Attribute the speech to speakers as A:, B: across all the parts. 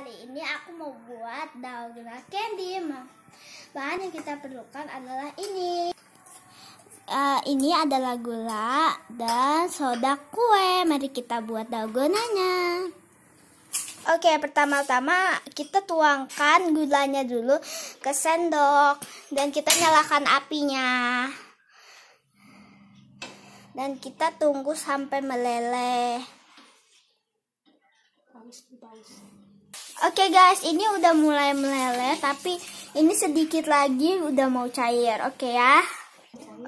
A: kali ini aku mau buat daun gula candy. Bahan yang kita perlukan adalah ini. Uh, ini adalah gula dan soda kue. Mari kita buat daun gunanya. Oke, pertama-tama kita tuangkan gulanya dulu ke sendok dan kita nyalakan apinya. Dan kita tunggu sampai meleleh. Oke okay guys, ini udah mulai meleleh tapi ini sedikit lagi udah mau cair. Oke okay ya.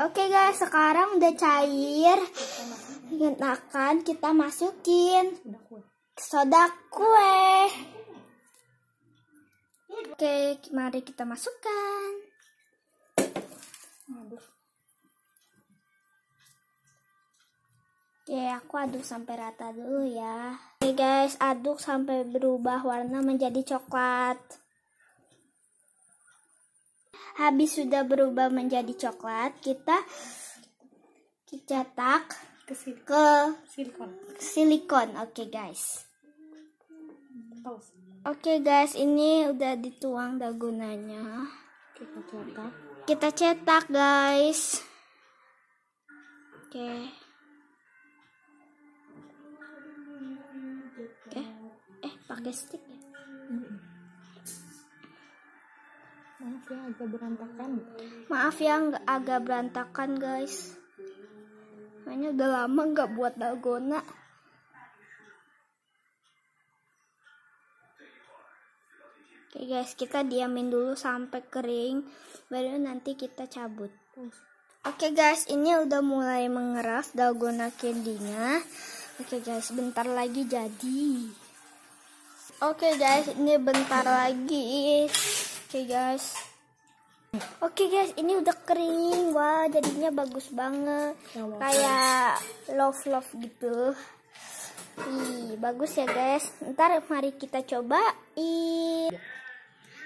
A: Oke okay guys, sekarang udah cair. Kita akan kita masukin soda kue. Oke, mari kita masukkan. Oke, aku aduk sampai rata dulu ya. Oke guys, aduk sampai berubah warna menjadi coklat. Habis sudah berubah menjadi coklat, kita cetak ke silikon. silikon. Oke guys. Oke okay guys, ini udah dituang dagunanya. Kita cetak. Kita cetak guys. Oke. Okay. stick ya maaf ya agak berantakan maaf ya nggak agak berantakan guys hanya udah lama nggak buat dalgona Oke guys, kita diamin dulu sampai kering, baru nanti kita cabut. Oke guys, ini udah mulai mengeras dalgona candy-nya. Oke guys, bentar lagi jadi. Oke okay guys, ini bentar lagi. Oke okay guys. Oke okay guys, ini udah kering. Wah, jadinya bagus banget. Ya, Kayak love love gitu. Ih, bagus ya guys. Ntar mari kita coba. cobain.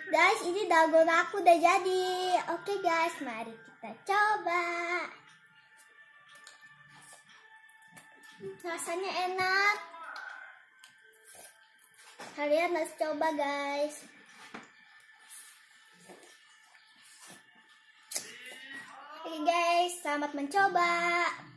A: Guys, ini dagon aku udah jadi. Oke okay guys, mari kita coba. Rasanya enak. Kalian harus coba guys. Oke guys, selamat mencoba.